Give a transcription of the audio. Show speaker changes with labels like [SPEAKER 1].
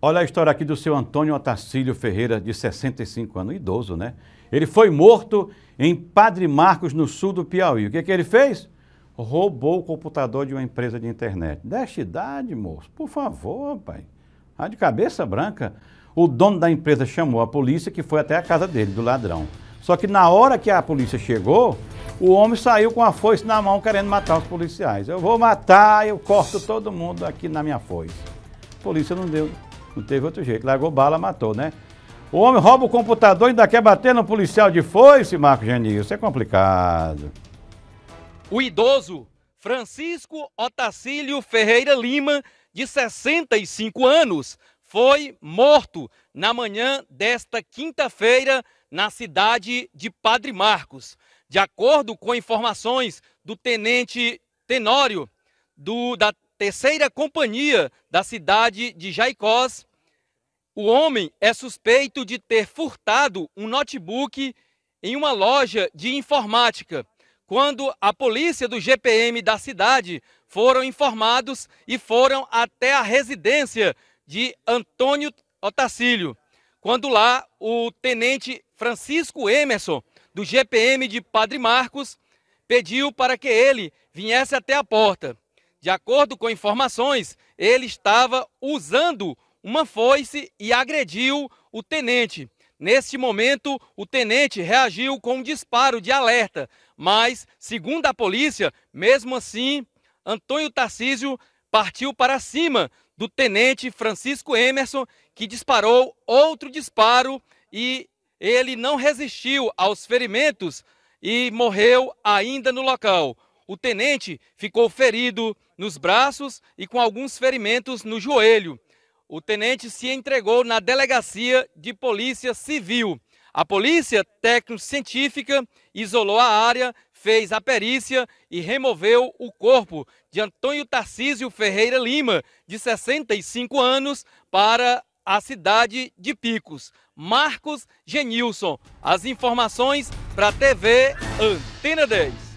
[SPEAKER 1] Olha a história aqui do seu Antônio Otacílio Ferreira, de 65 anos, idoso, né? Ele foi morto em Padre Marcos, no sul do Piauí. O que, que ele fez? Roubou o computador de uma empresa de internet. Desta idade, moço, por favor, pai. Ah, de cabeça branca. O dono da empresa chamou a polícia, que foi até a casa dele, do ladrão. Só que na hora que a polícia chegou, o homem saiu com a foice na mão querendo matar os policiais. Eu vou matar, eu corto todo mundo aqui na minha foice. A polícia não deu não teve outro jeito. Largou bala, matou, né? O homem rouba o computador e ainda quer bater no policial de foice, Marco Genil. Isso é complicado.
[SPEAKER 2] O idoso Francisco Otacílio Ferreira Lima, de 65 anos, foi morto na manhã desta quinta-feira na cidade de Padre Marcos. De acordo com informações do tenente Tenório, do, da terceira companhia da cidade de Jaicós, o homem é suspeito de ter furtado um notebook em uma loja de informática, quando a polícia do GPM da cidade foram informados e foram até a residência de Antônio Otacílio. Quando lá, o tenente Francisco Emerson, do GPM de Padre Marcos, pediu para que ele viesse até a porta. De acordo com informações, ele estava usando uma foice e agrediu o tenente. Neste momento, o tenente reagiu com um disparo de alerta, mas, segundo a polícia, mesmo assim, Antônio Tarcísio partiu para cima do tenente Francisco Emerson, que disparou outro disparo e ele não resistiu aos ferimentos e morreu ainda no local. O tenente ficou ferido nos braços e com alguns ferimentos no joelho o tenente se entregou na delegacia de polícia civil. A polícia técnico-científica isolou a área, fez a perícia e removeu o corpo de Antônio Tarcísio Ferreira Lima, de 65 anos, para a cidade de Picos. Marcos Genilson. As informações para a TV Antena 10.